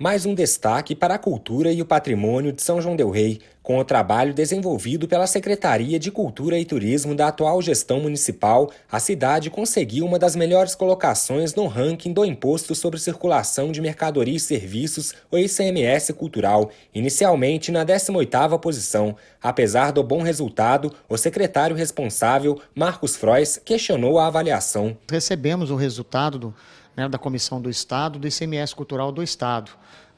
Mais um destaque para a cultura e o patrimônio de São João Del Rei, com o trabalho desenvolvido pela Secretaria de Cultura e Turismo da atual gestão municipal, a cidade conseguiu uma das melhores colocações no ranking do Imposto sobre Circulação de Mercadorias e Serviços, o ICMS Cultural, inicialmente na 18ª posição. Apesar do bom resultado, o secretário responsável, Marcos Frois, questionou a avaliação. Recebemos o resultado do, né, da Comissão do Estado do ICMS Cultural do Estado.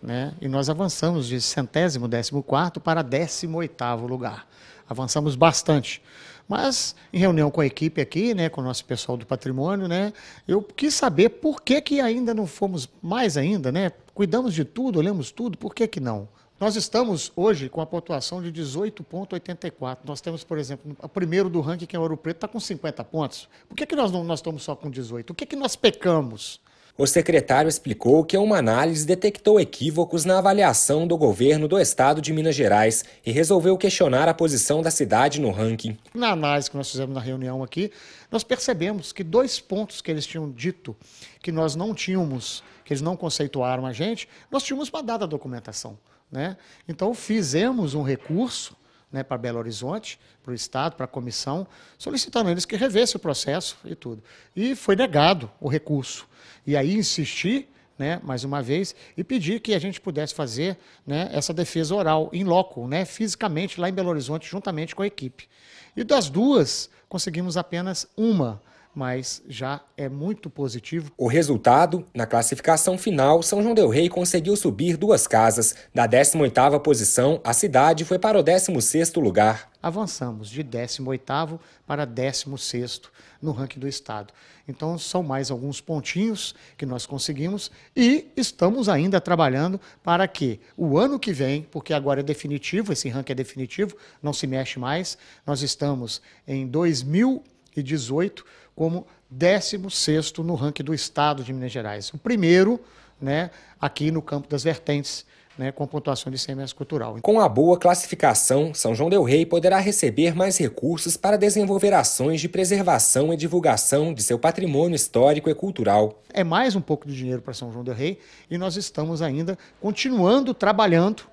Né? E nós avançamos de centésimo, décimo quarto para décimo oitavo lugar. Avançamos bastante. Mas, em reunião com a equipe aqui, né, com o nosso pessoal do patrimônio, né, eu quis saber por que, que ainda não fomos mais ainda, né? Cuidamos de tudo, olhamos tudo, por que, que não? Nós estamos hoje com a pontuação de 18,84. Nós temos, por exemplo, o primeiro do ranking, que é o Ouro Preto, está com 50 pontos. Por que, que nós não nós estamos só com 18? O que, que nós pecamos? O secretário explicou que uma análise detectou equívocos na avaliação do governo do estado de Minas Gerais e resolveu questionar a posição da cidade no ranking. Na análise que nós fizemos na reunião aqui, nós percebemos que dois pontos que eles tinham dito que nós não tínhamos, que eles não conceituaram a gente, nós tínhamos uma dada documentação. Né? Então fizemos um recurso né, para Belo Horizonte, para o Estado, para a comissão, solicitando eles que revesse o processo e tudo. E foi negado o recurso. E aí insisti, né, mais uma vez, e pedi que a gente pudesse fazer né, essa defesa oral, em loco, né, fisicamente, lá em Belo Horizonte, juntamente com a equipe. E das duas, conseguimos apenas uma mas já é muito positivo. O resultado, na classificação final, São João del Rei conseguiu subir duas casas. Da 18ª posição, a cidade foi para o 16º lugar. Avançamos de 18º para 16º no ranking do estado. Então são mais alguns pontinhos que nós conseguimos e estamos ainda trabalhando para que o ano que vem, porque agora é definitivo, esse ranking é definitivo, não se mexe mais, nós estamos em 2000 e 18 como 16 no ranking do Estado de Minas Gerais. O primeiro né, aqui no campo das vertentes né, com pontuação de semestre cultural. Com a boa classificação, São João Del Rei poderá receber mais recursos para desenvolver ações de preservação e divulgação de seu patrimônio histórico e cultural. É mais um pouco de dinheiro para São João Del Rei e nós estamos ainda continuando trabalhando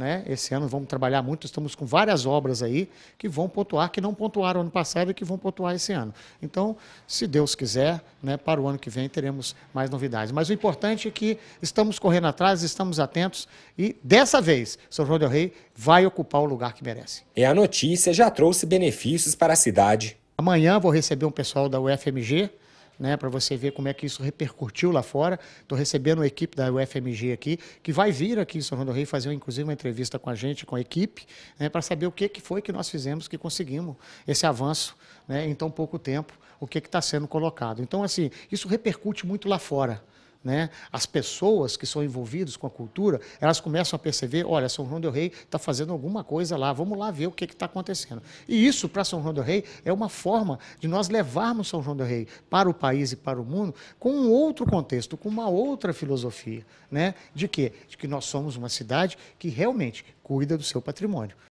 né? Esse ano vamos trabalhar muito, estamos com várias obras aí que vão pontuar, que não pontuaram ano passado e que vão pontuar esse ano. Então, se Deus quiser, né, para o ano que vem teremos mais novidades. Mas o importante é que estamos correndo atrás, estamos atentos e dessa vez, São João del Rei vai ocupar o lugar que merece. E é a notícia já trouxe benefícios para a cidade. Amanhã vou receber um pessoal da UFMG né, para você ver como é que isso repercutiu lá fora. Estou recebendo a equipe da UFMG aqui, que vai vir aqui em São João do Rei fazer, inclusive, uma entrevista com a gente, com a equipe, né, para saber o que, que foi que nós fizemos, que conseguimos esse avanço né, em tão pouco tempo, o que está sendo colocado. Então, assim, isso repercute muito lá fora né, as pessoas que são envolvidas com a cultura, elas começam a perceber, olha, São João del Rei está fazendo alguma coisa lá, vamos lá ver o que está acontecendo. E isso, para São João del Rei, é uma forma de nós levarmos São João del Rei para o país e para o mundo com um outro contexto, com uma outra filosofia, né, de que? De que nós somos uma cidade que realmente cuida do seu patrimônio.